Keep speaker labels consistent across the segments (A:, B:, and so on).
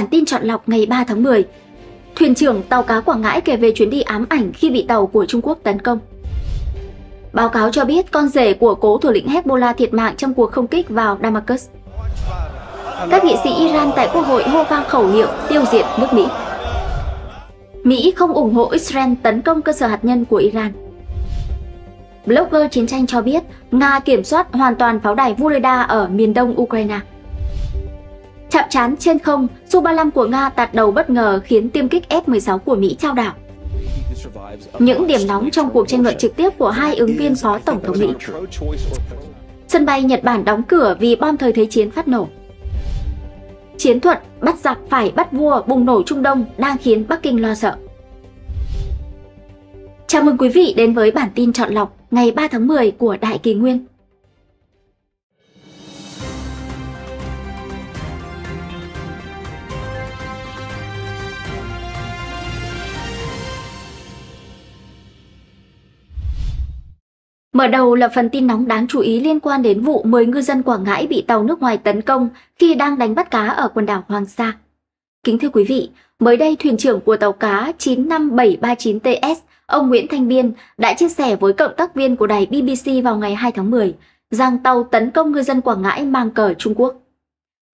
A: bản tin chọn lọc ngày 3 tháng 10. Thuyền trưởng tàu cá Quảng Ngãi kể về chuyến đi ám ảnh khi bị tàu của Trung Quốc tấn công. Báo cáo cho biết con rể của cố thủ lĩnh Hezbollah thiệt mạng trong cuộc không kích vào Damascus. Các nghị sĩ Iran tại Quốc hội hô vang khẩu hiệu tiêu diệt nước Mỹ. Mỹ không ủng hộ Israel tấn công cơ sở hạt nhân của Iran. Blogger chiến tranh cho biết Nga kiểm soát hoàn toàn pháo đài Vuleda ở miền đông Ukraine. Chạm trán trên không, Su-35 của Nga tạt đầu bất ngờ khiến tiêm kích F-16 của Mỹ trao đảo. Những điểm nóng trong cuộc tranh luận trực tiếp của hai ứng viên phó tổng thống Mỹ. Sân bay Nhật Bản đóng cửa vì bom thời Thế chiến phát nổ. Chiến thuật bắt giặc phải bắt vua bùng nổ Trung Đông đang khiến Bắc Kinh lo sợ. Chào mừng quý vị đến với bản tin chọn lọc ngày 3 tháng 10 của Đại Kỳ Nguyên. Mở đầu là phần tin nóng đáng chú ý liên quan đến vụ 10 ngư dân Quảng Ngãi bị tàu nước ngoài tấn công khi đang đánh bắt cá ở quần đảo Hoàng Sa. Kính thưa quý vị, mới đây thuyền trưởng của tàu cá 95739TS, ông Nguyễn Thanh Biên đã chia sẻ với cộng tác viên của đài BBC vào ngày 2 tháng 10 rằng tàu tấn công ngư dân Quảng Ngãi mang cờ Trung Quốc.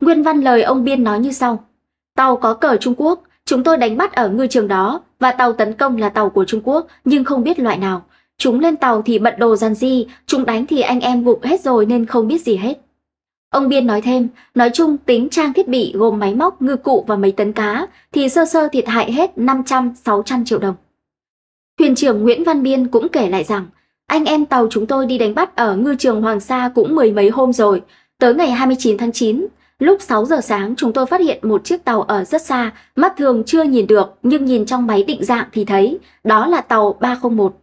A: Nguyên văn lời ông Biên nói như sau. Tàu có cờ Trung Quốc, chúng tôi đánh bắt ở ngư trường đó và tàu tấn công là tàu của Trung Quốc nhưng không biết loại nào. Chúng lên tàu thì bận đồ dàn di, chúng đánh thì anh em gục hết rồi nên không biết gì hết. Ông Biên nói thêm, nói chung tính trang thiết bị gồm máy móc, ngư cụ và mấy tấn cá thì sơ sơ thiệt hại hết 500-600 triệu đồng. Thuyền trưởng Nguyễn Văn Biên cũng kể lại rằng, anh em tàu chúng tôi đi đánh bắt ở ngư trường Hoàng Sa cũng mười mấy hôm rồi, tới ngày 29 tháng 9, lúc 6 giờ sáng chúng tôi phát hiện một chiếc tàu ở rất xa, mắt thường chưa nhìn được nhưng nhìn trong máy định dạng thì thấy, đó là tàu 301.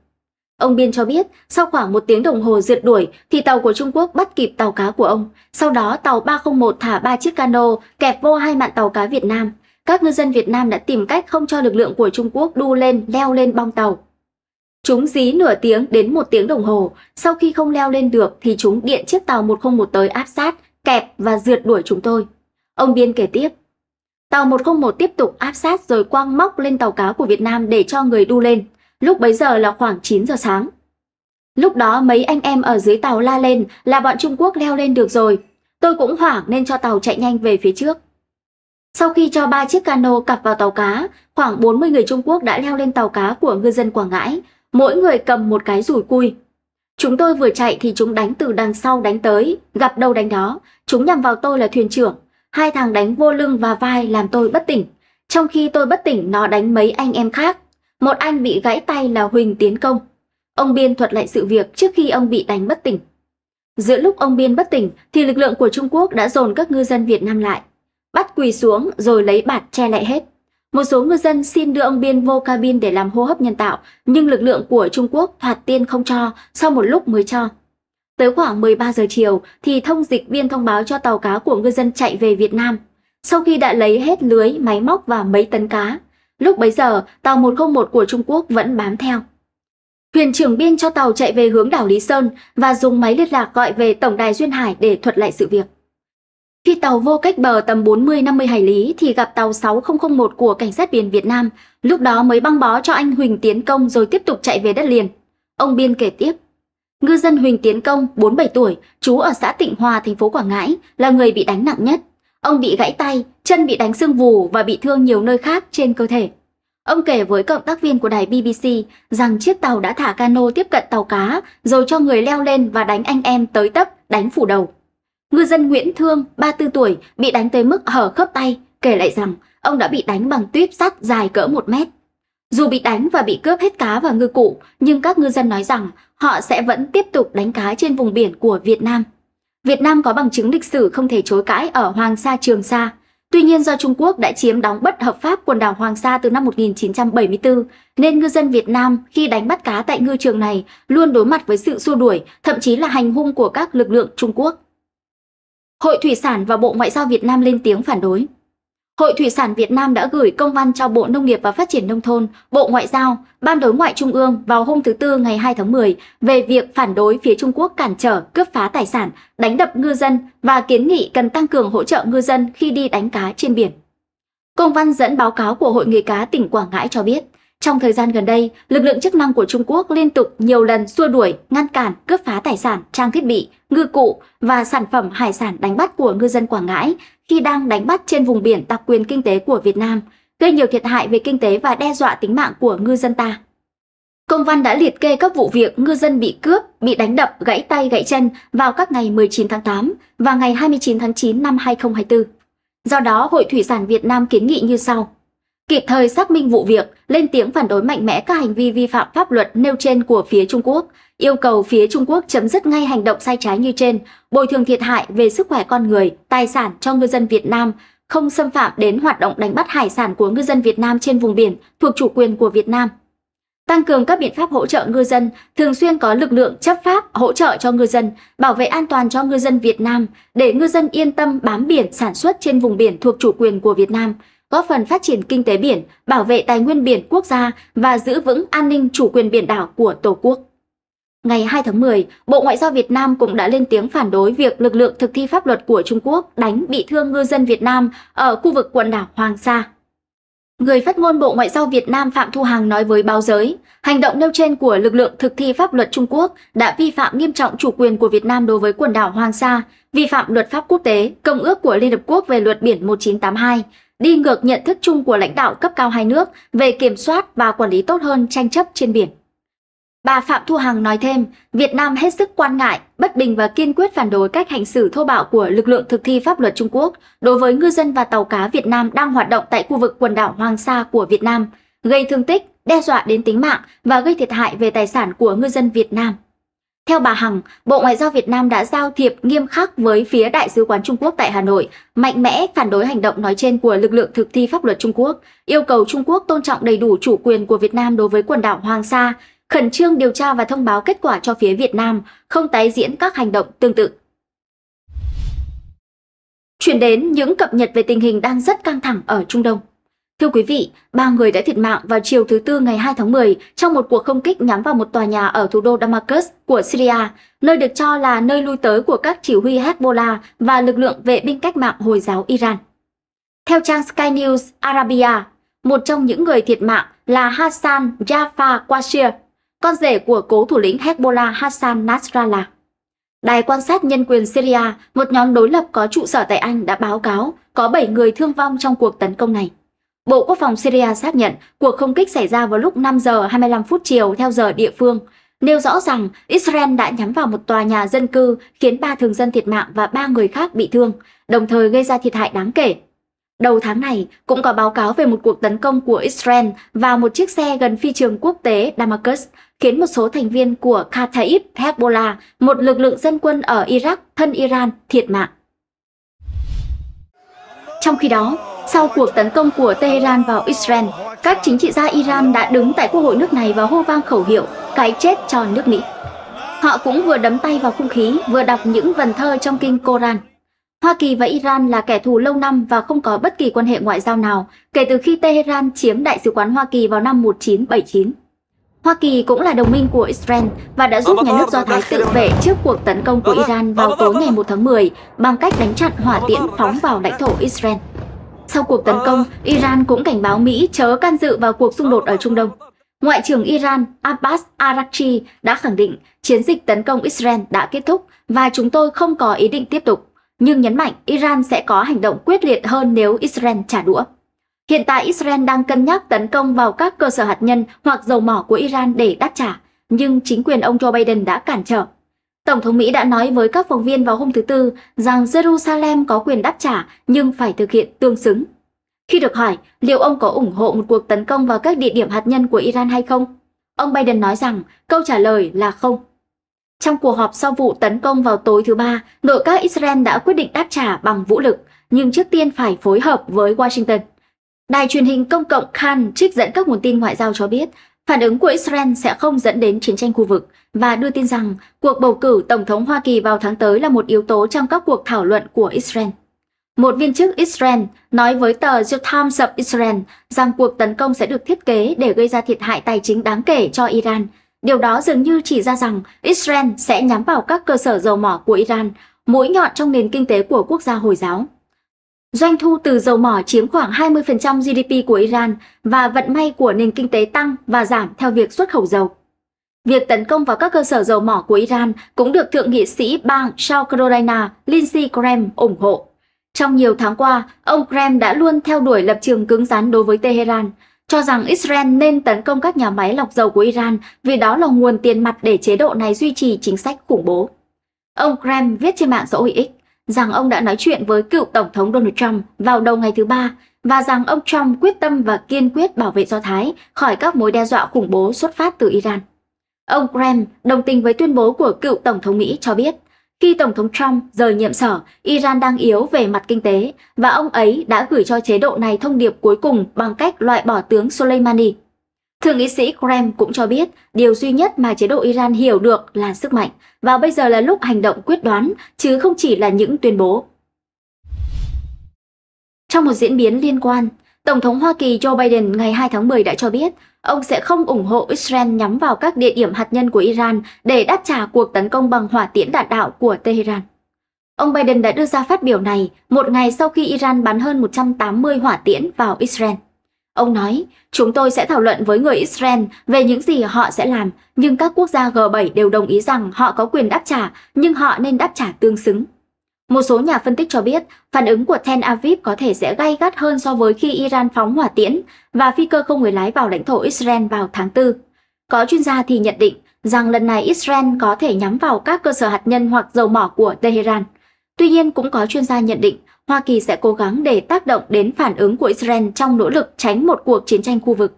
A: Ông Biên cho biết, sau khoảng một tiếng đồng hồ rượt đuổi thì tàu của Trung Quốc bắt kịp tàu cá của ông. Sau đó tàu 301 thả ba chiếc cano kẹp vô hai mạn tàu cá Việt Nam. Các ngư dân Việt Nam đã tìm cách không cho lực lượng của Trung Quốc đu lên, leo lên bong tàu. Chúng dí nửa tiếng đến một tiếng đồng hồ, sau khi không leo lên được thì chúng điện chiếc tàu 101 tới áp sát, kẹp và rượt đuổi chúng tôi. Ông Biên kể tiếp. Tàu 101 tiếp tục áp sát rồi quăng móc lên tàu cá của Việt Nam để cho người đu lên lúc bấy giờ là khoảng 9 giờ sáng. Lúc đó mấy anh em ở dưới tàu la lên là bọn Trung Quốc leo lên được rồi. Tôi cũng hoảng nên cho tàu chạy nhanh về phía trước. Sau khi cho ba chiếc cano cặp vào tàu cá, khoảng 40 người Trung Quốc đã leo lên tàu cá của ngư dân Quảng Ngãi, mỗi người cầm một cái rùi cui. Chúng tôi vừa chạy thì chúng đánh từ đằng sau đánh tới, gặp đâu đánh đó. Chúng nhằm vào tôi là thuyền trưởng. Hai thằng đánh vô lưng và vai làm tôi bất tỉnh. Trong khi tôi bất tỉnh nó đánh mấy anh em khác. Một anh bị gãy tay là Huỳnh Tiến Công. Ông Biên thuật lại sự việc trước khi ông bị đánh bất tỉnh. Giữa lúc ông Biên bất tỉnh thì lực lượng của Trung Quốc đã dồn các ngư dân Việt Nam lại, bắt quỳ xuống rồi lấy bạt che lại hết. Một số ngư dân xin đưa ông Biên vô cabin để làm hô hấp nhân tạo, nhưng lực lượng của Trung Quốc thoạt tiên không cho, sau một lúc mới cho. Tới khoảng 13 giờ chiều thì thông dịch viên thông báo cho tàu cá của ngư dân chạy về Việt Nam. Sau khi đã lấy hết lưới, máy móc và mấy tấn cá, Lúc bấy giờ, tàu 101 của Trung Quốc vẫn bám theo. Thuyền trưởng biên cho tàu chạy về hướng đảo Lý Sơn và dùng máy liên lạc gọi về Tổng đài Duyên Hải để thuật lại sự việc. Khi tàu vô cách bờ tầm 40-50 hải lý thì gặp tàu 6001 của Cảnh sát biển Việt Nam, lúc đó mới băng bó cho anh Huỳnh Tiến Công rồi tiếp tục chạy về đất liền. Ông Biên kể tiếp, ngư dân Huỳnh Tiến Công, 47 tuổi, trú ở xã Tịnh Hòa, thành phố Quảng Ngãi, là người bị đánh nặng nhất. Ông bị gãy tay, chân bị đánh sưng vù và bị thương nhiều nơi khác trên cơ thể. Ông kể với cộng tác viên của đài BBC rằng chiếc tàu đã thả cano tiếp cận tàu cá rồi cho người leo lên và đánh anh em tới tấp, đánh phủ đầu. Ngư dân Nguyễn Thương, 34 tuổi, bị đánh tới mức hở khớp tay, kể lại rằng ông đã bị đánh bằng tuyếp sắt dài cỡ 1 mét. Dù bị đánh và bị cướp hết cá và ngư cụ, nhưng các ngư dân nói rằng họ sẽ vẫn tiếp tục đánh cá trên vùng biển của Việt Nam. Việt Nam có bằng chứng lịch sử không thể chối cãi ở Hoàng Sa Trường Sa, Tuy nhiên do Trung Quốc đã chiếm đóng bất hợp pháp quần đảo Hoàng Sa từ năm 1974, nên ngư dân Việt Nam khi đánh bắt cá tại ngư trường này luôn đối mặt với sự xua đuổi, thậm chí là hành hung của các lực lượng Trung Quốc. Hội Thủy sản và Bộ Ngoại giao Việt Nam lên tiếng phản đối. Hội Thủy sản Việt Nam đã gửi công văn cho Bộ Nông nghiệp và Phát triển Nông thôn, Bộ Ngoại giao, Ban đối ngoại Trung ương vào hôm thứ Tư ngày 2 tháng 10 về việc phản đối phía Trung Quốc cản trở, cướp phá tài sản, đánh đập ngư dân và kiến nghị cần tăng cường hỗ trợ ngư dân khi đi đánh cá trên biển. Công văn dẫn báo cáo của Hội nghề cá tỉnh Quảng Ngãi cho biết, trong thời gian gần đây, lực lượng chức năng của Trung Quốc liên tục nhiều lần xua đuổi, ngăn cản, cướp phá tài sản, trang thiết bị, ngư cụ và sản phẩm hải sản đánh bắt của ngư dân Quảng Ngãi khi đang đánh bắt trên vùng biển đặc quyền kinh tế của Việt Nam, gây nhiều thiệt hại về kinh tế và đe dọa tính mạng của ngư dân ta. Công văn đã liệt kê các vụ việc ngư dân bị cướp, bị đánh đập, gãy tay, gãy chân vào các ngày 19 tháng 8 và ngày 29 tháng 9 năm 2024. Do đó, Hội Thủy sản Việt Nam kiến nghị như sau kịp thời xác minh vụ việc, lên tiếng phản đối mạnh mẽ các hành vi vi phạm pháp luật nêu trên của phía Trung Quốc, yêu cầu phía Trung Quốc chấm dứt ngay hành động sai trái như trên, bồi thường thiệt hại về sức khỏe con người, tài sản cho ngư dân Việt Nam, không xâm phạm đến hoạt động đánh bắt hải sản của ngư dân Việt Nam trên vùng biển thuộc chủ quyền của Việt Nam. Tăng cường các biện pháp hỗ trợ ngư dân, thường xuyên có lực lượng chấp pháp hỗ trợ cho ngư dân, bảo vệ an toàn cho ngư dân Việt Nam để ngư dân yên tâm bám biển sản xuất trên vùng biển thuộc chủ quyền của Việt Nam, góp phần phát triển kinh tế biển, bảo vệ tài nguyên biển quốc gia và giữ vững an ninh chủ quyền biển đảo của Tổ quốc. Ngày 2 tháng 10, Bộ Ngoại giao Việt Nam cũng đã lên tiếng phản đối việc lực lượng thực thi pháp luật của Trung Quốc đánh bị thương ngư dân Việt Nam ở khu vực quần đảo Hoàng Sa. Người phát ngôn Bộ Ngoại giao Việt Nam Phạm Thu Hằng nói với báo giới, hành động nêu trên của lực lượng thực thi pháp luật Trung Quốc đã vi phạm nghiêm trọng chủ quyền của Việt Nam đối với quần đảo Hoàng Sa, vi phạm luật pháp quốc tế, công ước của Liên Hợp Quốc về luật biển 1982, đi ngược nhận thức chung của lãnh đạo cấp cao hai nước về kiểm soát và quản lý tốt hơn tranh chấp trên biển. Bà Phạm Thu Hằng nói thêm, Việt Nam hết sức quan ngại, bất bình và kiên quyết phản đối cách hành xử thô bạo của lực lượng thực thi pháp luật Trung Quốc đối với ngư dân và tàu cá Việt Nam đang hoạt động tại khu vực quần đảo Hoàng Sa của Việt Nam, gây thương tích, đe dọa đến tính mạng và gây thiệt hại về tài sản của ngư dân Việt Nam. Theo bà Hằng, Bộ Ngoại giao Việt Nam đã giao thiệp nghiêm khắc với phía Đại sứ quán Trung Quốc tại Hà Nội, mạnh mẽ phản đối hành động nói trên của lực lượng thực thi pháp luật Trung Quốc, yêu cầu Trung Quốc tôn trọng đầy đủ chủ quyền của Việt Nam đối với quần đảo Hoàng Sa, khẩn trương điều tra và thông báo kết quả cho phía Việt Nam, không tái diễn các hành động tương tự. Chuyển đến những cập nhật về tình hình đang rất căng thẳng ở Trung Đông. Thưa quý vị, ba người đã thiệt mạng vào chiều thứ Tư ngày 2 tháng 10 trong một cuộc không kích nhắm vào một tòa nhà ở thủ đô Damascus của Syria, nơi được cho là nơi lui tới của các chỉ huy Hezbollah và lực lượng vệ binh cách mạng Hồi giáo Iran. Theo trang Sky News Arabia, một trong những người thiệt mạng là Hassan Jaffa Qashir, con rể của cố thủ lĩnh Hezbollah Hassan Nasrallah. Đài quan sát nhân quyền Syria, một nhóm đối lập có trụ sở tại Anh đã báo cáo có 7 người thương vong trong cuộc tấn công này. Bộ Quốc phòng Syria xác nhận cuộc không kích xảy ra vào lúc 5 giờ 25 phút chiều theo giờ địa phương, nêu rõ rằng Israel đã nhắm vào một tòa nhà dân cư khiến ba thường dân thiệt mạng và ba người khác bị thương, đồng thời gây ra thiệt hại đáng kể. Đầu tháng này, cũng có báo cáo về một cuộc tấn công của Israel vào một chiếc xe gần phi trường quốc tế Damascus, khiến một số thành viên của Kataib Hezbollah, một lực lượng dân quân ở Iraq thân Iran, thiệt mạng. Trong khi đó, sau cuộc tấn công của Tehran vào Israel, các chính trị gia Iran đã đứng tại quốc hội nước này và hô vang khẩu hiệu cái chết cho nước Mỹ. Họ cũng vừa đấm tay vào không khí, vừa đọc những vần thơ trong kinh Koran. Hoa Kỳ và Iran là kẻ thù lâu năm và không có bất kỳ quan hệ ngoại giao nào kể từ khi Tehran chiếm Đại sứ quán Hoa Kỳ vào năm 1979. Hoa Kỳ cũng là đồng minh của Israel và đã giúp nhà nước Do Thái tự vệ trước cuộc tấn công của Iran vào tối ngày 1 tháng 10 bằng cách đánh chặn hỏa tiễn phóng vào lãnh thổ Israel. Sau cuộc tấn công, ờ. Iran cũng cảnh báo Mỹ chớ can dự vào cuộc xung đột ở Trung Đông. Ngoại trưởng Iran Abbas Araghchi đã khẳng định chiến dịch tấn công Israel đã kết thúc và chúng tôi không có ý định tiếp tục, nhưng nhấn mạnh Iran sẽ có hành động quyết liệt hơn nếu Israel trả đũa. Hiện tại Israel đang cân nhắc tấn công vào các cơ sở hạt nhân hoặc dầu mỏ của Iran để đáp trả, nhưng chính quyền ông Joe Biden đã cản trở. Tổng thống Mỹ đã nói với các phóng viên vào hôm thứ Tư rằng Jerusalem có quyền đáp trả nhưng phải thực hiện tương xứng. Khi được hỏi liệu ông có ủng hộ một cuộc tấn công vào các địa điểm hạt nhân của Iran hay không, ông Biden nói rằng câu trả lời là không. Trong cuộc họp sau vụ tấn công vào tối thứ Ba, nội các Israel đã quyết định đáp trả bằng vũ lực, nhưng trước tiên phải phối hợp với Washington. Đài truyền hình công cộng Khan trích dẫn các nguồn tin ngoại giao cho biết Phản ứng của Israel sẽ không dẫn đến chiến tranh khu vực và đưa tin rằng cuộc bầu cử Tổng thống Hoa Kỳ vào tháng tới là một yếu tố trong các cuộc thảo luận của Israel. Một viên chức Israel nói với tờ The Times of Israel rằng cuộc tấn công sẽ được thiết kế để gây ra thiệt hại tài chính đáng kể cho Iran. Điều đó dường như chỉ ra rằng Israel sẽ nhắm vào các cơ sở dầu mỏ của Iran, mũi nhọn trong nền kinh tế của quốc gia Hồi giáo. Doanh thu từ dầu mỏ chiếm khoảng 20% GDP của Iran và vận may của nền kinh tế tăng và giảm theo việc xuất khẩu dầu. Việc tấn công vào các cơ sở dầu mỏ của Iran cũng được Thượng nghị sĩ bang South Carolina Lindsey Graham ủng hộ. Trong nhiều tháng qua, ông Graham đã luôn theo đuổi lập trường cứng rắn đối với Tehran, cho rằng Israel nên tấn công các nhà máy lọc dầu của Iran vì đó là nguồn tiền mặt để chế độ này duy trì chính sách khủng bố. Ông Graham viết trên mạng xã hội X, rằng ông đã nói chuyện với cựu Tổng thống Donald Trump vào đầu ngày thứ Ba và rằng ông Trump quyết tâm và kiên quyết bảo vệ Do Thái khỏi các mối đe dọa khủng bố xuất phát từ Iran. Ông Graham đồng tình với tuyên bố của cựu Tổng thống Mỹ cho biết, khi Tổng thống Trump rời nhiệm sở, Iran đang yếu về mặt kinh tế và ông ấy đã gửi cho chế độ này thông điệp cuối cùng bằng cách loại bỏ tướng Soleimani. Thượng nghị sĩ Krem cũng cho biết điều duy nhất mà chế độ Iran hiểu được là sức mạnh và bây giờ là lúc hành động quyết đoán chứ không chỉ là những tuyên bố. Trong một diễn biến liên quan, Tổng thống Hoa Kỳ Joe Biden ngày 2 tháng 10 đã cho biết ông sẽ không ủng hộ Israel nhắm vào các địa điểm hạt nhân của Iran để đáp trả cuộc tấn công bằng hỏa tiễn đạn đạo của Tehran. Ông Biden đã đưa ra phát biểu này một ngày sau khi Iran bắn hơn 180 hỏa tiễn vào Israel. Ông nói, chúng tôi sẽ thảo luận với người Israel về những gì họ sẽ làm, nhưng các quốc gia G7 đều đồng ý rằng họ có quyền đáp trả, nhưng họ nên đáp trả tương xứng. Một số nhà phân tích cho biết, phản ứng của Tel Aviv có thể sẽ gay gắt hơn so với khi Iran phóng hỏa tiễn và phi cơ không người lái vào lãnh thổ Israel vào tháng 4. Có chuyên gia thì nhận định rằng lần này Israel có thể nhắm vào các cơ sở hạt nhân hoặc dầu mỏ của Tehran. Tuy nhiên, cũng có chuyên gia nhận định Hoa Kỳ sẽ cố gắng để tác động đến phản ứng của Israel trong nỗ lực tránh một cuộc chiến tranh khu vực.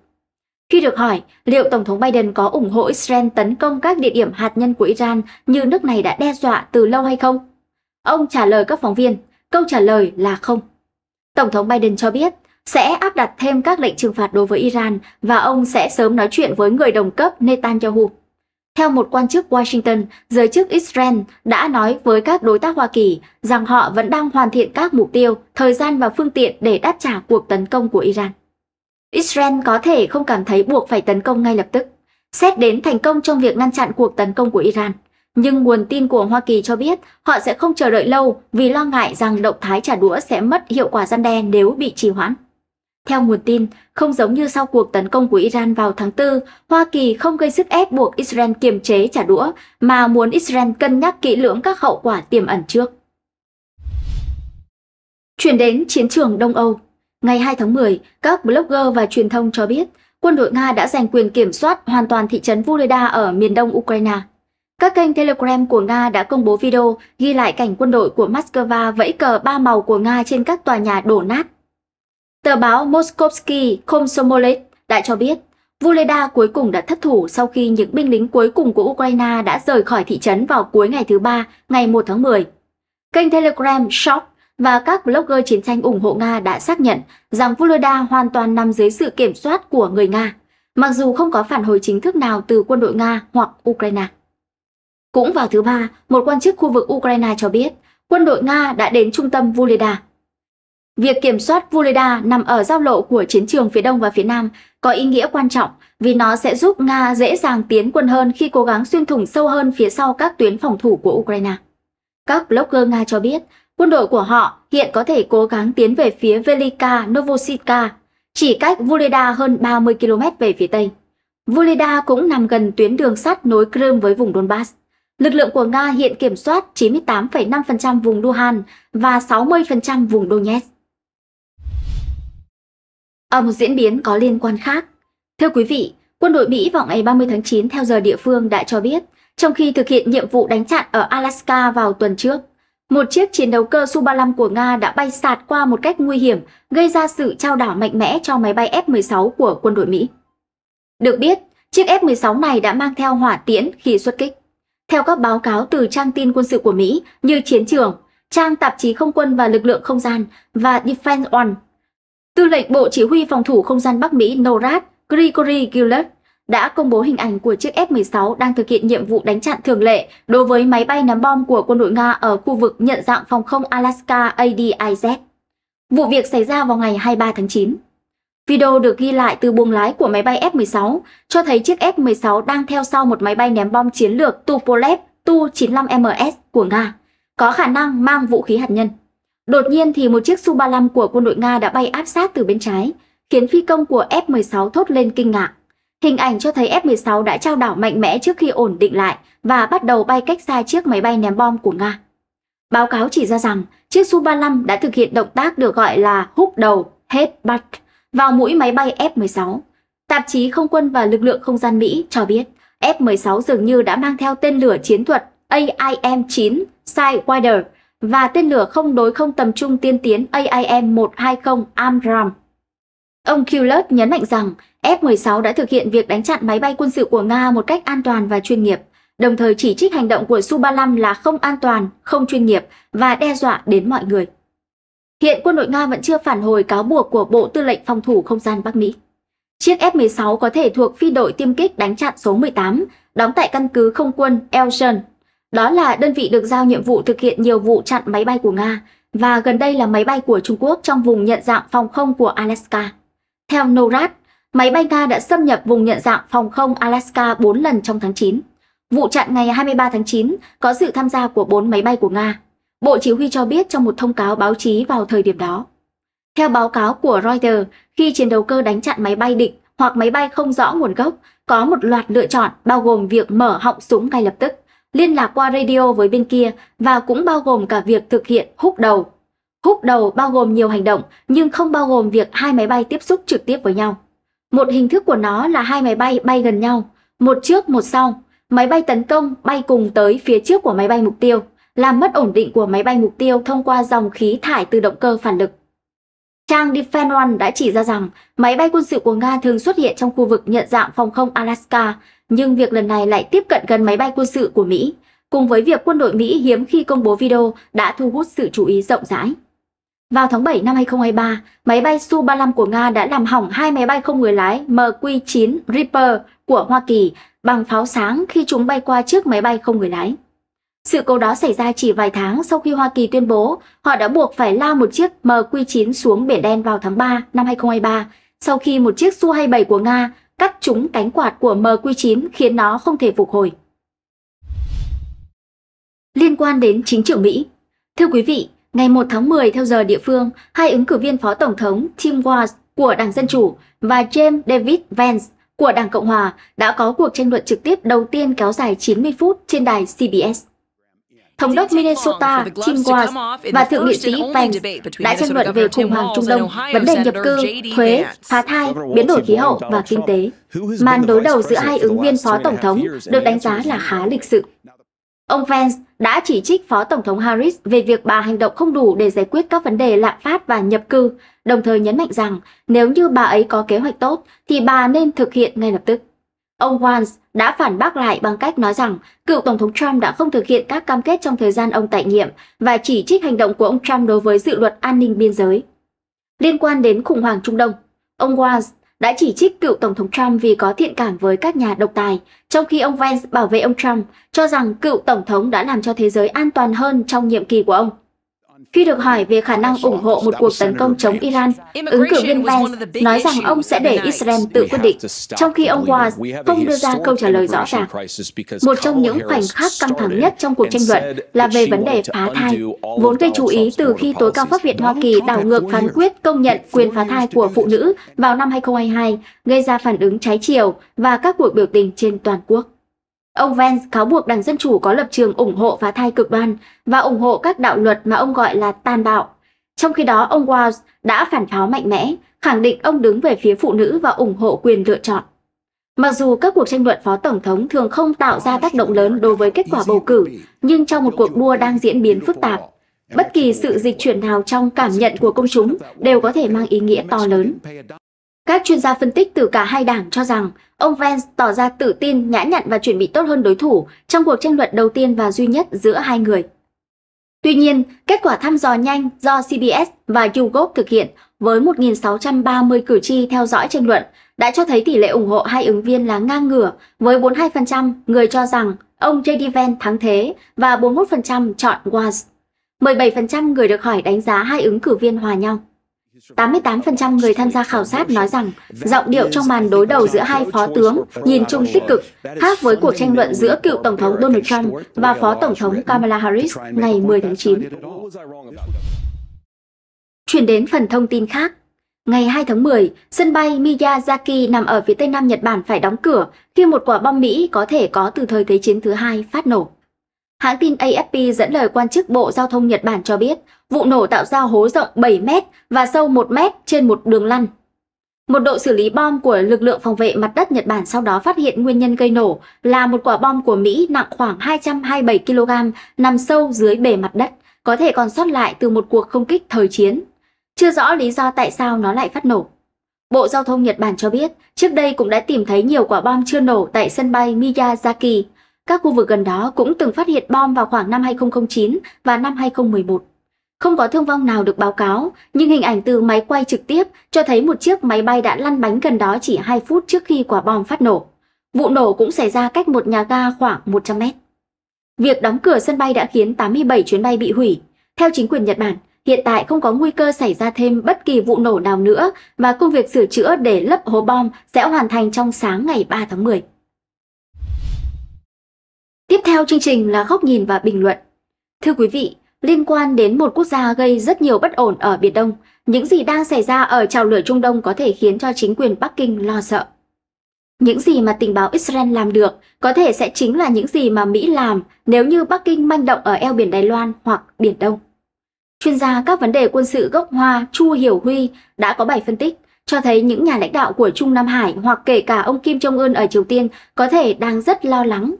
A: Khi được hỏi liệu Tổng thống Biden có ủng hộ Israel tấn công các địa điểm hạt nhân của Iran như nước này đã đe dọa từ lâu hay không, ông trả lời các phóng viên, câu trả lời là không. Tổng thống Biden cho biết sẽ áp đặt thêm các lệnh trừng phạt đối với Iran và ông sẽ sớm nói chuyện với người đồng cấp Netanyahu. Theo một quan chức Washington, giới chức Israel đã nói với các đối tác Hoa Kỳ rằng họ vẫn đang hoàn thiện các mục tiêu, thời gian và phương tiện để đáp trả cuộc tấn công của Iran. Israel có thể không cảm thấy buộc phải tấn công ngay lập tức, xét đến thành công trong việc ngăn chặn cuộc tấn công của Iran. Nhưng nguồn tin của Hoa Kỳ cho biết họ sẽ không chờ đợi lâu vì lo ngại rằng động thái trả đũa sẽ mất hiệu quả gian đe nếu bị trì hoãn. Theo nguồn tin, không giống như sau cuộc tấn công của Iran vào tháng 4, Hoa Kỳ không gây sức ép buộc Israel kiềm chế trả đũa, mà muốn Israel cân nhắc kỹ lưỡng các hậu quả tiềm ẩn trước. Chuyển đến chiến trường Đông Âu Ngày 2 tháng 10, các blogger và truyền thông cho biết quân đội Nga đã giành quyền kiểm soát hoàn toàn thị trấn Vulyda ở miền đông Ukraine. Các kênh Telegram của Nga đã công bố video ghi lại cảnh quân đội của Moscow vẫy cờ ba màu của Nga trên các tòa nhà đổ nát Tờ báo Moskovsky Komsomolets đã cho biết, Vuleda cuối cùng đã thất thủ sau khi những binh lính cuối cùng của Ukraine đã rời khỏi thị trấn vào cuối ngày thứ ba, ngày 1 tháng 10. Kênh Telegram Shop và các blogger chiến tranh ủng hộ Nga đã xác nhận rằng Volodya hoàn toàn nằm dưới sự kiểm soát của người Nga, mặc dù không có phản hồi chính thức nào từ quân đội Nga hoặc Ukraine. Cũng vào thứ ba, một quan chức khu vực Ukraine cho biết quân đội Nga đã đến trung tâm Volodya Việc kiểm soát Volodya nằm ở giao lộ của chiến trường phía Đông và phía Nam có ý nghĩa quan trọng vì nó sẽ giúp Nga dễ dàng tiến quân hơn khi cố gắng xuyên thủng sâu hơn phía sau các tuyến phòng thủ của Ukraine. Các blogger Nga cho biết, quân đội của họ hiện có thể cố gắng tiến về phía Velika Novosivka, chỉ cách Volodya hơn 30 km về phía Tây. Volodya cũng nằm gần tuyến đường sắt nối Crimea với vùng Donbass. Lực lượng của Nga hiện kiểm soát 98,5% vùng Luhansk và 60% vùng Donetsk. Ở một diễn biến có liên quan khác, thưa quý vị, quân đội Mỹ vào ngày 30 tháng 9 theo giờ địa phương đã cho biết, trong khi thực hiện nhiệm vụ đánh chặn ở Alaska vào tuần trước, một chiếc chiến đấu cơ Su-35 của Nga đã bay sạt qua một cách nguy hiểm, gây ra sự trao đảo mạnh mẽ cho máy bay F-16 của quân đội Mỹ. Được biết, chiếc F-16 này đã mang theo hỏa tiễn khi xuất kích. Theo các báo cáo từ trang tin quân sự của Mỹ như Chiến trường, trang tạp chí Không quân và Lực lượng Không gian và Defense One, Tư lệnh Bộ Chỉ huy Phòng thủ Không gian Bắc Mỹ NORAD Grigory Gillard đã công bố hình ảnh của chiếc F-16 đang thực hiện nhiệm vụ đánh chặn thường lệ đối với máy bay ném bom của quân đội Nga ở khu vực nhận dạng phòng không Alaska ADIZ. Vụ việc xảy ra vào ngày 23 tháng 9. Video được ghi lại từ buồng lái của máy bay F-16 cho thấy chiếc F-16 đang theo sau một máy bay ném bom chiến lược Tupolev Tu-95MS của Nga, có khả năng mang vũ khí hạt nhân. Đột nhiên thì một chiếc Su-35 của quân đội Nga đã bay áp sát từ bên trái, khiến phi công của F-16 thốt lên kinh ngạc. Hình ảnh cho thấy F-16 đã trao đảo mạnh mẽ trước khi ổn định lại và bắt đầu bay cách xa chiếc máy bay ném bom của Nga. Báo cáo chỉ ra rằng chiếc Su-35 đã thực hiện động tác được gọi là hút đầu hết headbutt vào mũi máy bay F-16. Tạp chí Không quân và Lực lượng Không gian Mỹ cho biết F-16 dường như đã mang theo tên lửa chiến thuật AIM-9 Sidewinder và tên lửa không đối không tầm trung tiên tiến AIM-120 Amram. Ông Kulat nhấn mạnh rằng F-16 đã thực hiện việc đánh chặn máy bay quân sự của Nga một cách an toàn và chuyên nghiệp, đồng thời chỉ trích hành động của Su-35 là không an toàn, không chuyên nghiệp và đe dọa đến mọi người. Hiện quân đội Nga vẫn chưa phản hồi cáo buộc của Bộ Tư lệnh Phòng thủ Không gian Bắc Mỹ. Chiếc F-16 có thể thuộc phi đội tiêm kích đánh chặn số 18, đóng tại căn cứ không quân Elgin, đó là đơn vị được giao nhiệm vụ thực hiện nhiều vụ chặn máy bay của Nga và gần đây là máy bay của Trung Quốc trong vùng nhận dạng phòng không của Alaska. Theo NORAD, máy bay Nga đã xâm nhập vùng nhận dạng phòng không Alaska 4 lần trong tháng 9. Vụ chặn ngày 23 tháng 9 có sự tham gia của 4 máy bay của Nga, Bộ Chỉ huy cho biết trong một thông cáo báo chí vào thời điểm đó. Theo báo cáo của Reuters, khi chiến đấu cơ đánh chặn máy bay địch hoặc máy bay không rõ nguồn gốc, có một loạt lựa chọn bao gồm việc mở họng súng ngay lập tức liên lạc qua radio với bên kia và cũng bao gồm cả việc thực hiện húc đầu. Húc đầu bao gồm nhiều hành động nhưng không bao gồm việc hai máy bay tiếp xúc trực tiếp với nhau. Một hình thức của nó là hai máy bay bay gần nhau, một trước một sau. Máy bay tấn công bay cùng tới phía trước của máy bay mục tiêu, làm mất ổn định của máy bay mục tiêu thông qua dòng khí thải từ động cơ phản lực. Trang Defense One đã chỉ ra rằng máy bay quân sự của Nga thường xuất hiện trong khu vực nhận dạng phòng không Alaska nhưng việc lần này lại tiếp cận gần máy bay quân sự của Mỹ, cùng với việc quân đội Mỹ hiếm khi công bố video đã thu hút sự chú ý rộng rãi. Vào tháng 7 năm 2023, máy bay Su-35 của Nga đã làm hỏng hai máy bay không người lái MQ-9 Reaper của Hoa Kỳ bằng pháo sáng khi chúng bay qua trước máy bay không người lái. Sự cố đó xảy ra chỉ vài tháng sau khi Hoa Kỳ tuyên bố họ đã buộc phải lao một chiếc MQ-9 xuống Biển Đen vào tháng 3 năm 2023 sau khi một chiếc Su-27 của Nga cắt trúng cánh quạt của MQ9 khiến nó không thể phục hồi. Liên quan đến chính trường Mỹ Thưa quý vị, ngày 1 tháng 10 theo giờ địa phương, hai ứng cử viên Phó Tổng thống Tim Walz của Đảng Dân Chủ và James David Vance của Đảng Cộng Hòa đã có cuộc tranh luận trực tiếp đầu tiên kéo dài 90 phút trên đài CBS. Thống đốc Minnesota Tim Walz và Thượng nghị sĩ Pence đã tranh luận về khủng hoảng Trung Đông, vấn đề nhập cư, thuế, phá thai, biến đổi khí hậu và kinh tế. Màn đối đầu giữa hai ứng viên phó tổng thống được đánh giá là khá lịch sự. Ông Pence đã chỉ trích Phó Tổng thống Harris về việc bà hành động không đủ để giải quyết các vấn đề lạm phát và nhập cư, đồng thời nhấn mạnh rằng nếu như bà ấy có kế hoạch tốt thì bà nên thực hiện ngay lập tức. Ông Vance đã phản bác lại bằng cách nói rằng cựu Tổng thống Trump đã không thực hiện các cam kết trong thời gian ông tại nhiệm và chỉ trích hành động của ông Trump đối với dự luật an ninh biên giới. Liên quan đến khủng hoảng Trung Đông, ông Vance đã chỉ trích cựu Tổng thống Trump vì có thiện cảm với các nhà độc tài, trong khi ông Vance bảo vệ ông Trump, cho rằng cựu Tổng thống đã làm cho thế giới an toàn hơn trong nhiệm kỳ của ông. Khi được hỏi về khả năng ủng hộ một cuộc tấn công chống Iran, ứng cử viên Pence nói rằng ông sẽ để Israel tự quyết định, trong khi ông Walz không đưa ra câu trả lời rõ ràng. Một trong những khoảnh khắc căng thẳng nhất trong cuộc tranh luận là về vấn đề phá thai, vốn gây chú ý từ khi tối cao pháp viện Hoa Kỳ đảo ngược phán quyết công nhận quyền phá thai của phụ nữ vào năm 2022, gây ra phản ứng trái chiều và các cuộc biểu tình trên toàn quốc. Ông Vance cáo buộc Đảng Dân Chủ có lập trường ủng hộ phá thai cực đoan và ủng hộ các đạo luật mà ông gọi là tàn bạo. Trong khi đó, ông Walsh đã phản pháo mạnh mẽ, khẳng định ông đứng về phía phụ nữ và ủng hộ quyền lựa chọn. Mặc dù các cuộc tranh luận phó tổng thống thường không tạo ra tác động lớn đối với kết quả bầu cử, nhưng trong một cuộc đua đang diễn biến phức tạp, bất kỳ sự dịch chuyển nào trong cảm nhận của công chúng đều có thể mang ý nghĩa to lớn. Các chuyên gia phân tích từ cả hai đảng cho rằng ông Vance tỏ ra tự tin, nhã nhặn và chuẩn bị tốt hơn đối thủ trong cuộc tranh luận đầu tiên và duy nhất giữa hai người. Tuy nhiên, kết quả thăm dò nhanh do CBS và YouGov thực hiện với 1.630 cử tri theo dõi tranh luận đã cho thấy tỷ lệ ủng hộ hai ứng viên là ngang ngửa với 42% người cho rằng ông J.D. Vance thắng thế và 41% chọn Walz. 17% người được hỏi đánh giá hai ứng cử viên hòa nhau. 88% người tham gia khảo sát nói rằng giọng điệu trong màn đối đầu giữa hai phó tướng nhìn chung tích cực, khác với cuộc tranh luận giữa cựu Tổng thống Donald Trump và Phó Tổng thống Kamala Harris ngày 10 tháng 9. Chuyển đến phần thông tin khác. Ngày 2 tháng 10, sân bay Miyazaki nằm ở phía tây nam Nhật Bản phải đóng cửa khi một quả bom Mỹ có thể có từ thời Thế chiến thứ hai phát nổ. Hãng tin AFP dẫn lời quan chức Bộ Giao thông Nhật Bản cho biết Vụ nổ tạo ra hố rộng 7 mét và sâu 1 mét trên một đường lăn. Một đội xử lý bom của lực lượng phòng vệ mặt đất Nhật Bản sau đó phát hiện nguyên nhân gây nổ là một quả bom của Mỹ nặng khoảng 227 kg nằm sâu dưới bề mặt đất, có thể còn sót lại từ một cuộc không kích thời chiến. Chưa rõ lý do tại sao nó lại phát nổ. Bộ Giao thông Nhật Bản cho biết, trước đây cũng đã tìm thấy nhiều quả bom chưa nổ tại sân bay Miyazaki. Các khu vực gần đó cũng từng phát hiện bom vào khoảng năm 2009 và năm 2011. Không có thương vong nào được báo cáo, nhưng hình ảnh từ máy quay trực tiếp cho thấy một chiếc máy bay đã lăn bánh gần đó chỉ 2 phút trước khi quả bom phát nổ. Vụ nổ cũng xảy ra cách một nhà ga khoảng 100 mét. Việc đóng cửa sân bay đã khiến 87 chuyến bay bị hủy. Theo chính quyền Nhật Bản, hiện tại không có nguy cơ xảy ra thêm bất kỳ vụ nổ nào nữa và công việc sửa chữa để lấp hố bom sẽ hoàn thành trong sáng ngày 3 tháng 10. Tiếp theo chương trình là góc nhìn và bình luận. Thưa quý vị, liên quan đến một quốc gia gây rất nhiều bất ổn ở Biển Đông. Những gì đang xảy ra ở trào lửa Trung Đông có thể khiến cho chính quyền Bắc Kinh lo sợ. Những gì mà tình báo Israel làm được có thể sẽ chính là những gì mà Mỹ làm nếu như Bắc Kinh manh động ở eo biển Đài Loan hoặc Biển Đông. Chuyên gia các vấn đề quân sự gốc Hoa Chu Hiểu Huy đã có bài phân tích cho thấy những nhà lãnh đạo của Trung Nam Hải hoặc kể cả ông Kim Jong-un ở Triều Tiên có thể đang rất lo lắng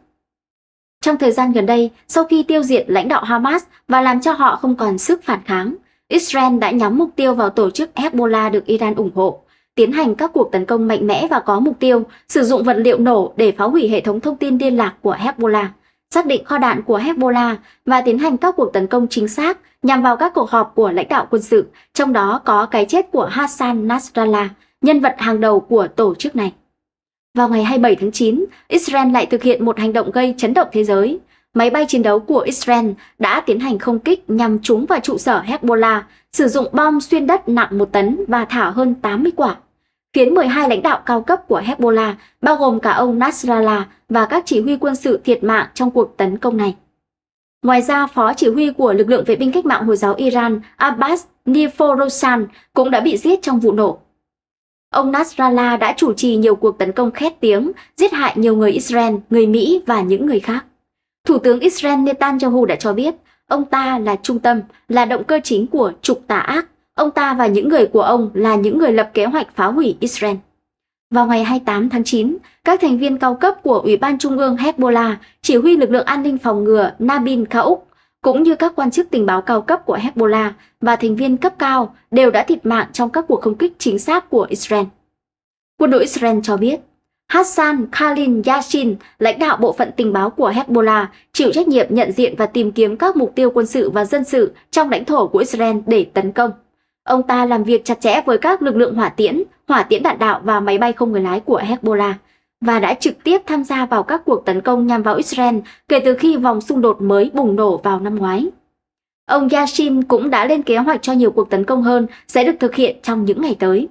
A: trong thời gian gần đây, sau khi tiêu diệt lãnh đạo Hamas và làm cho họ không còn sức phản kháng, Israel đã nhắm mục tiêu vào tổ chức Hezbollah được Iran ủng hộ, tiến hành các cuộc tấn công mạnh mẽ và có mục tiêu, sử dụng vật liệu nổ để phá hủy hệ thống thông tin liên lạc của Hezbollah, xác định kho đạn của Hezbollah và tiến hành các cuộc tấn công chính xác nhằm vào các cuộc họp của lãnh đạo quân sự, trong đó có cái chết của Hassan Nasrallah, nhân vật hàng đầu của tổ chức này. Vào ngày 27 tháng 9, Israel lại thực hiện một hành động gây chấn động thế giới. Máy bay chiến đấu của Israel đã tiến hành không kích nhằm trúng vào trụ sở Hezbollah, sử dụng bom xuyên đất nặng 1 tấn và thả hơn 80 quả, khiến 12 lãnh đạo cao cấp của Hezbollah, bao gồm cả ông Nasrallah và các chỉ huy quân sự thiệt mạng trong cuộc tấn công này. Ngoài ra, phó chỉ huy của lực lượng vệ binh cách mạng Hồi giáo Iran Abbas Niforosan cũng đã bị giết trong vụ nổ ông Nasrallah đã chủ trì nhiều cuộc tấn công khét tiếng, giết hại nhiều người Israel, người Mỹ và những người khác. Thủ tướng Israel Netanyahu đã cho biết, ông ta là trung tâm, là động cơ chính của trục tà ác. Ông ta và những người của ông là những người lập kế hoạch phá hủy Israel. Vào ngày 28 tháng 9, các thành viên cao cấp của Ủy ban Trung ương Hezbollah, chỉ huy lực lượng an ninh phòng ngừa Nabin Kaouk cũng như các quan chức tình báo cao cấp của Hezbollah và thành viên cấp cao đều đã thiệt mạng trong các cuộc không kích chính xác của Israel. Quân đội Israel cho biết, Hassan Khalil Yashin, lãnh đạo bộ phận tình báo của Hezbollah, chịu trách nhiệm nhận diện và tìm kiếm các mục tiêu quân sự và dân sự trong lãnh thổ của Israel để tấn công. Ông ta làm việc chặt chẽ với các lực lượng hỏa tiễn, hỏa tiễn đạn đạo và máy bay không người lái của Hezbollah và đã trực tiếp tham gia vào các cuộc tấn công nhằm vào Israel kể từ khi vòng xung đột mới bùng nổ vào năm ngoái. Ông Yashim cũng đã lên kế hoạch cho nhiều cuộc tấn công hơn sẽ được thực hiện trong những ngày tới.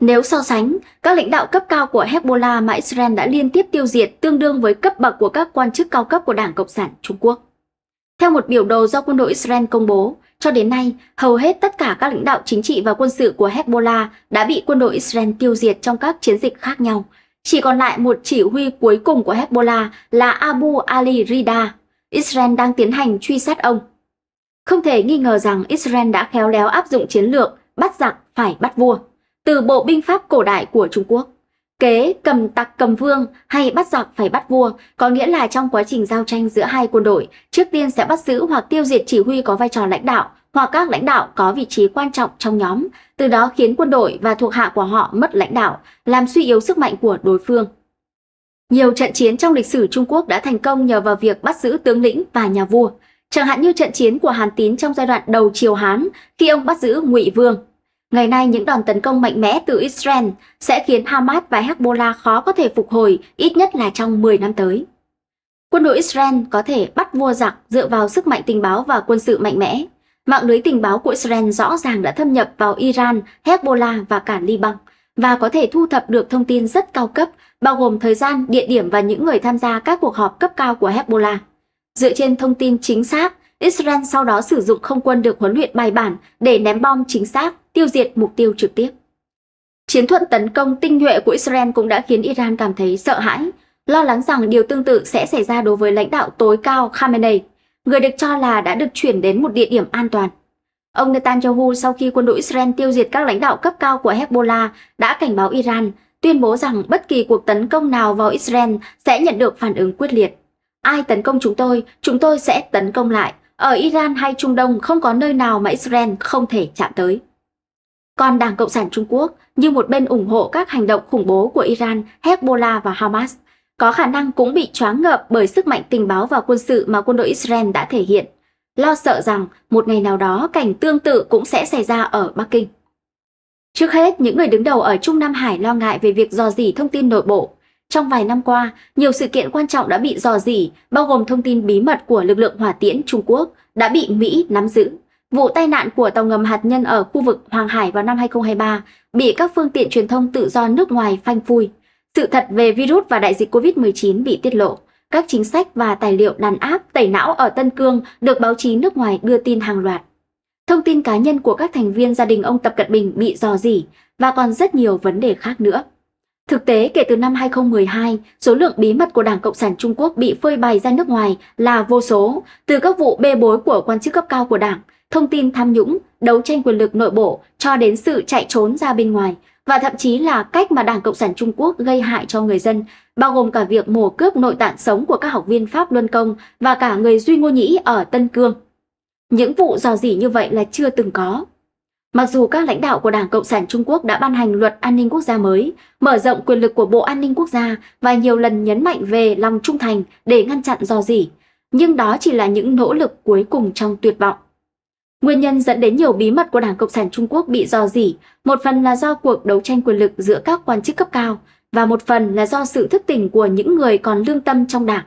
A: Nếu so sánh, các lãnh đạo cấp cao của Hezbollah mà Israel đã liên tiếp tiêu diệt tương đương với cấp bậc của các quan chức cao cấp của Đảng Cộng sản Trung Quốc. Theo một biểu đồ do quân đội Israel công bố, cho đến nay, hầu hết tất cả các lãnh đạo chính trị và quân sự của Hezbollah đã bị quân đội Israel tiêu diệt trong các chiến dịch khác nhau, chỉ còn lại một chỉ huy cuối cùng của Hezbollah là Abu Ali Rida. Israel đang tiến hành truy sát ông. Không thể nghi ngờ rằng Israel đã khéo léo áp dụng chiến lược bắt giặc phải bắt vua từ bộ binh pháp cổ đại của Trung Quốc. Kế cầm tặc cầm vương hay bắt giặc phải bắt vua có nghĩa là trong quá trình giao tranh giữa hai quân đội, trước tiên sẽ bắt giữ hoặc tiêu diệt chỉ huy có vai trò lãnh đạo, hoặc các lãnh đạo có vị trí quan trọng trong nhóm, từ đó khiến quân đội và thuộc hạ của họ mất lãnh đạo, làm suy yếu sức mạnh của đối phương. Nhiều trận chiến trong lịch sử Trung Quốc đã thành công nhờ vào việc bắt giữ tướng lĩnh và nhà vua, chẳng hạn như trận chiến của Hàn Tín trong giai đoạn đầu Triều Hán khi ông bắt giữ Ngụy Vương. Ngày nay những đòn tấn công mạnh mẽ từ Israel sẽ khiến Hamas và Hezbollah khó có thể phục hồi ít nhất là trong 10 năm tới. Quân đội Israel có thể bắt vua giặc dựa vào sức mạnh tình báo và quân sự mạnh mẽ, Mạng lưới tình báo của Israel rõ ràng đã thâm nhập vào Iran, Hezbollah và cả Liban và có thể thu thập được thông tin rất cao cấp, bao gồm thời gian, địa điểm và những người tham gia các cuộc họp cấp cao của Hezbollah. Dựa trên thông tin chính xác, Israel sau đó sử dụng không quân được huấn luyện bài bản để ném bom chính xác, tiêu diệt mục tiêu trực tiếp. Chiến thuật tấn công tinh nhuệ của Israel cũng đã khiến Iran cảm thấy sợ hãi, lo lắng rằng điều tương tự sẽ xảy ra đối với lãnh đạo tối cao Khamenei người được cho là đã được chuyển đến một địa điểm an toàn. Ông Netanyahu sau khi quân đội Israel tiêu diệt các lãnh đạo cấp cao của Hezbollah đã cảnh báo Iran, tuyên bố rằng bất kỳ cuộc tấn công nào vào Israel sẽ nhận được phản ứng quyết liệt. Ai tấn công chúng tôi, chúng tôi sẽ tấn công lại. Ở Iran hay Trung Đông không có nơi nào mà Israel không thể chạm tới. Còn Đảng Cộng sản Trung Quốc như một bên ủng hộ các hành động khủng bố của Iran, Hezbollah và Hamas – có khả năng cũng bị choáng ngợp bởi sức mạnh tình báo và quân sự mà quân đội Israel đã thể hiện, lo sợ rằng một ngày nào đó cảnh tương tự cũng sẽ xảy ra ở Bắc Kinh. Trước hết, những người đứng đầu ở Trung Nam Hải lo ngại về việc dò dỉ thông tin nội bộ. Trong vài năm qua, nhiều sự kiện quan trọng đã bị dò dỉ, bao gồm thông tin bí mật của lực lượng hỏa tiễn Trung Quốc đã bị Mỹ nắm giữ. Vụ tai nạn của tàu ngầm hạt nhân ở khu vực Hoàng Hải vào năm 2023 bị các phương tiện truyền thông tự do nước ngoài phanh phui. Sự thật về virus và đại dịch COVID-19 bị tiết lộ, các chính sách và tài liệu đàn áp tẩy não ở Tân Cương được báo chí nước ngoài đưa tin hàng loạt. Thông tin cá nhân của các thành viên gia đình ông Tập Cận Bình bị dò dỉ và còn rất nhiều vấn đề khác nữa. Thực tế, kể từ năm 2012, số lượng bí mật của Đảng Cộng sản Trung Quốc bị phơi bày ra nước ngoài là vô số, từ các vụ bê bối của quan chức cấp cao của Đảng, thông tin tham nhũng, đấu tranh quyền lực nội bộ cho đến sự chạy trốn ra bên ngoài, và thậm chí là cách mà Đảng Cộng sản Trung Quốc gây hại cho người dân, bao gồm cả việc mổ cướp nội tạng sống của các học viên Pháp Luân Công và cả người Duy Ngô Nhĩ ở Tân Cương. Những vụ dò dỉ như vậy là chưa từng có. Mặc dù các lãnh đạo của Đảng Cộng sản Trung Quốc đã ban hành luật an ninh quốc gia mới, mở rộng quyền lực của Bộ An ninh Quốc gia và nhiều lần nhấn mạnh về lòng trung thành để ngăn chặn dò dỉ, nhưng đó chỉ là những nỗ lực cuối cùng trong tuyệt vọng. Nguyên nhân dẫn đến nhiều bí mật của Đảng Cộng sản Trung Quốc bị dò dỉ, một phần là do cuộc đấu tranh quyền lực giữa các quan chức cấp cao và một phần là do sự thức tỉnh của những người còn lương tâm trong đảng.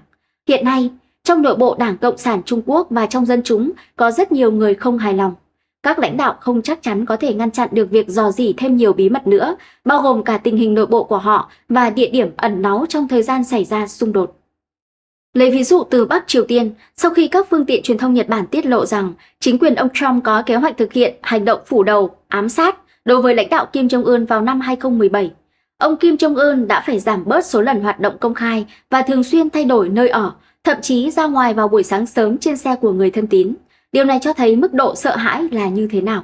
A: Hiện nay, trong nội bộ Đảng Cộng sản Trung Quốc và trong dân chúng có rất nhiều người không hài lòng. Các lãnh đạo không chắc chắn có thể ngăn chặn được việc dò dỉ thêm nhiều bí mật nữa, bao gồm cả tình hình nội bộ của họ và địa điểm ẩn náu trong thời gian xảy ra xung đột. Lấy ví dụ từ Bắc Triều Tiên, sau khi các phương tiện truyền thông Nhật Bản tiết lộ rằng chính quyền ông Trump có kế hoạch thực hiện hành động phủ đầu, ám sát đối với lãnh đạo Kim Jong-un vào năm 2017, ông Kim Jong-un đã phải giảm bớt số lần hoạt động công khai và thường xuyên thay đổi nơi ở, thậm chí ra ngoài vào buổi sáng sớm trên xe của người thân tín. Điều này cho thấy mức độ sợ hãi là như thế nào.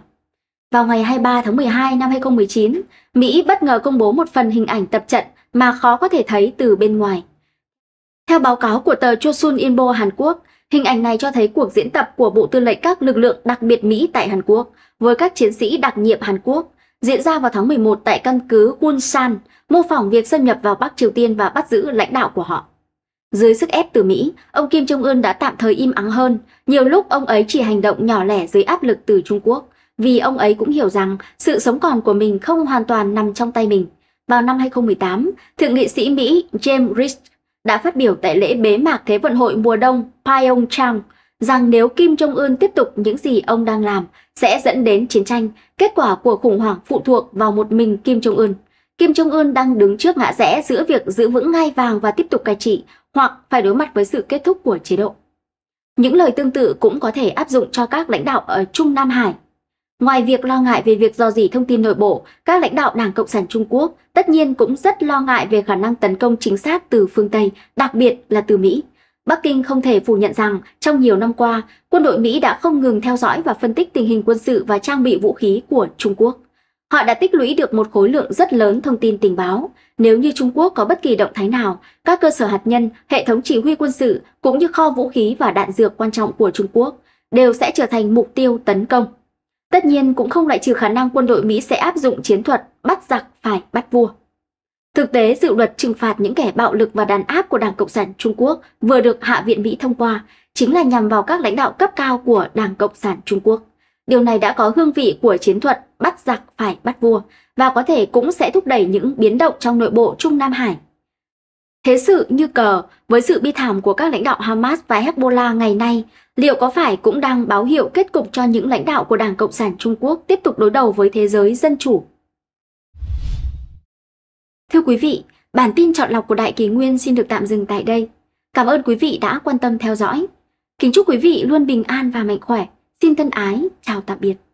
A: Vào ngày 23 tháng 12 năm 2019, Mỹ bất ngờ công bố một phần hình ảnh tập trận mà khó có thể thấy từ bên ngoài. Theo báo cáo của tờ Chosun Inbo Hàn Quốc, hình ảnh này cho thấy cuộc diễn tập của Bộ Tư lệnh các lực lượng đặc biệt Mỹ tại Hàn Quốc với các chiến sĩ đặc nhiệm Hàn Quốc diễn ra vào tháng 11 tại căn cứ Gunsan, mô phỏng việc xâm nhập vào Bắc Triều Tiên và bắt giữ lãnh đạo của họ. Dưới sức ép từ Mỹ, ông Kim Jong-un đã tạm thời im ắng hơn, nhiều lúc ông ấy chỉ hành động nhỏ lẻ dưới áp lực từ Trung Quốc, vì ông ấy cũng hiểu rằng sự sống còn của mình không hoàn toàn nằm trong tay mình. Vào năm 2018, thượng nghị sĩ Mỹ James Rich đã phát biểu tại lễ bế mạc Thế vận hội mùa đông Pyeongchang rằng nếu Kim Jong-un tiếp tục những gì ông đang làm sẽ dẫn đến chiến tranh, kết quả của khủng hoảng phụ thuộc vào một mình Kim Jong-un. Kim Jong-un đang đứng trước ngã rẽ giữa việc giữ vững ngai vàng và tiếp tục cai trị hoặc phải đối mặt với sự kết thúc của chế độ. Những lời tương tự cũng có thể áp dụng cho các lãnh đạo ở Trung Nam Hải Ngoài việc lo ngại về việc do dỉ thông tin nội bộ, các lãnh đạo Đảng Cộng sản Trung Quốc tất nhiên cũng rất lo ngại về khả năng tấn công chính xác từ phương Tây, đặc biệt là từ Mỹ. Bắc Kinh không thể phủ nhận rằng trong nhiều năm qua, quân đội Mỹ đã không ngừng theo dõi và phân tích tình hình quân sự và trang bị vũ khí của Trung Quốc. Họ đã tích lũy được một khối lượng rất lớn thông tin tình báo. Nếu như Trung Quốc có bất kỳ động thái nào, các cơ sở hạt nhân, hệ thống chỉ huy quân sự cũng như kho vũ khí và đạn dược quan trọng của Trung Quốc đều sẽ trở thành mục tiêu tấn công. Tất nhiên cũng không loại trừ khả năng quân đội Mỹ sẽ áp dụng chiến thuật bắt giặc phải bắt vua. Thực tế, dự luật trừng phạt những kẻ bạo lực và đàn áp của Đảng Cộng sản Trung Quốc vừa được Hạ viện Mỹ thông qua chính là nhằm vào các lãnh đạo cấp cao của Đảng Cộng sản Trung Quốc. Điều này đã có hương vị của chiến thuật bắt giặc phải bắt vua và có thể cũng sẽ thúc đẩy những biến động trong nội bộ Trung Nam Hải Thế sự như cờ, với sự bi thảm của các lãnh đạo Hamas và Hezbollah ngày nay, liệu có phải cũng đang báo hiệu kết cục cho những lãnh đạo của Đảng Cộng sản Trung Quốc tiếp tục đối đầu với thế giới dân chủ? Thưa quý vị, bản tin chọn lọc của Đại Kỳ Nguyên xin được tạm dừng tại đây. Cảm ơn quý vị đã quan tâm theo dõi. Kính chúc quý vị luôn bình an và mạnh khỏe. Xin thân ái, chào tạm biệt.